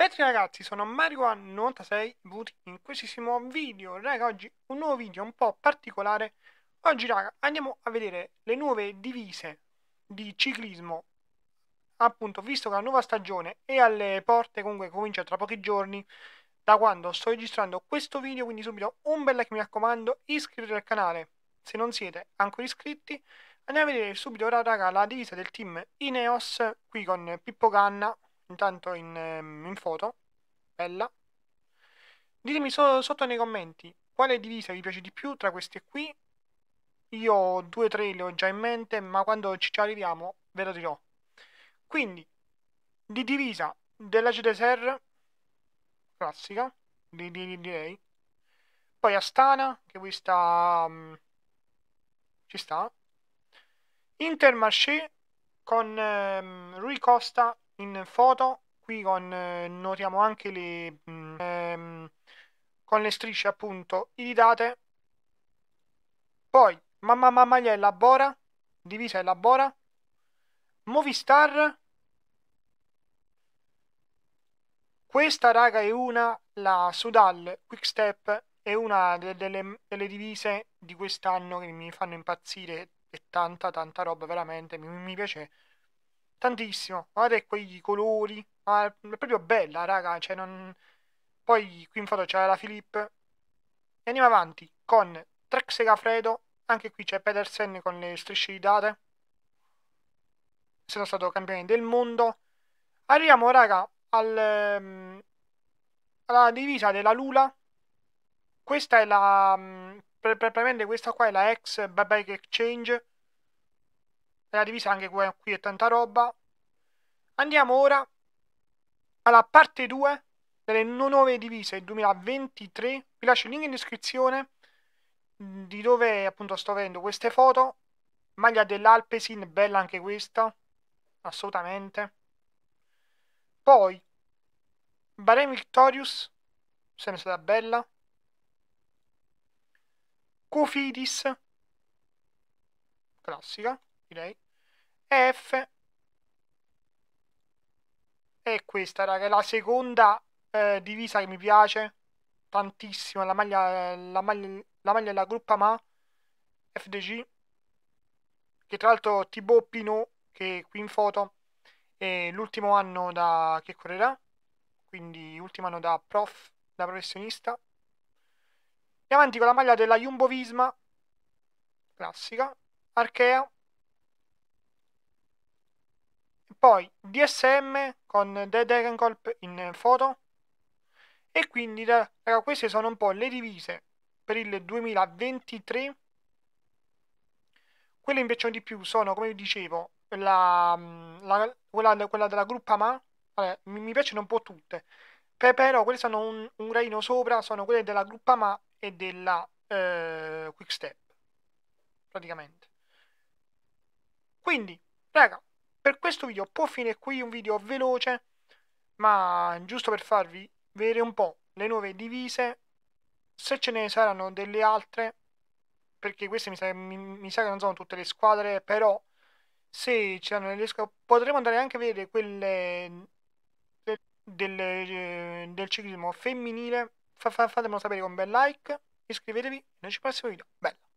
Benvenuti ragazzi, sono Mario96 Voti in questissimo video. Raga, oggi un nuovo video un po' particolare. Oggi raga, andiamo a vedere le nuove divise di ciclismo. Appunto, visto che la nuova stagione è alle porte, comunque comincia tra pochi giorni da quando sto registrando questo video, quindi subito un bel like mi raccomando, iscrivetevi al canale se non siete ancora iscritti. Andiamo a vedere subito ora raga la divisa del team Ineos qui con Pippo Ganna intanto in, ehm, in foto, bella. Ditemi so, sotto nei commenti quale divisa vi piace di più tra queste qui. Io due o tre le ho già in mente, ma quando ci arriviamo ve lo dirò. Quindi, di divisa della GDSR, classica, di, di, di, direi. Poi Astana, che questa um, mm, ci sta. Intermarché con um, Rui Costa in foto qui con, eh, notiamo anche le, mm, ehm, con le strisce appunto iridate poi mamma mamma maglia elabora divisa elabora movistar questa raga è una la sudal quick step è una delle, delle, delle divise di quest'anno che mi fanno impazzire e tanta tanta roba veramente mi, mi piace tantissimo. Guardate quei colori, ma è proprio bella, raga, cioè non... Poi qui in foto c'è la Philippe. E andiamo avanti con Trek Segafredo, anche qui c'è Pedersen con le strisce di date. Sono stato campione del mondo. Arriviamo, raga, al, ehm, alla divisa della Lula. Questa è la... Mm, praticamente questa qua è la ex Babek Exchange la divisa anche qui è tanta roba. Andiamo ora alla parte 2 delle nuove divise 2023. Vi lascio il link in descrizione mm, di dove appunto sto vedendo queste foto. Maglia dell'Alpesin, bella anche questa, assolutamente. Poi, Bahrain Victorious, sempre stata bella. Cofidis, classica direi, F è questa, raga, è la seconda eh, divisa che mi piace tantissimo, la maglia, la maglia, la maglia della Gruppa Ma, FDG, che tra l'altro Thibaut Pinot, che qui in foto, è l'ultimo anno da, che correrà, quindi ultimo anno da prof, da professionista. andiamo avanti con la maglia della Jumbo Visma, classica, Archea poi DSM con The Dead Erencolp in foto e quindi ragazzi, queste sono un po' le divise per il 2023 quelle invece di più sono come vi dicevo la, la, quella, quella, della gruppa ma vabbè, mi, mi, piacciono un po' tutte però quelle sono un, un, gradino sopra sono quelle della gruppa ma e della eh, quick step praticamente quindi ragazzi per questo video può finire qui un video veloce, ma giusto per farvi vedere un po' le nuove divise, se ce ne saranno delle altre, perché queste mi sa, mi, mi sa che non sono tutte le squadre, però se ci saranno delle squadre potremo andare anche a vedere quelle del, del, eh, del ciclismo femminile. Fa, fa, fatemelo sapere con un bel like, iscrivetevi e noi ci prossimo video. Bella!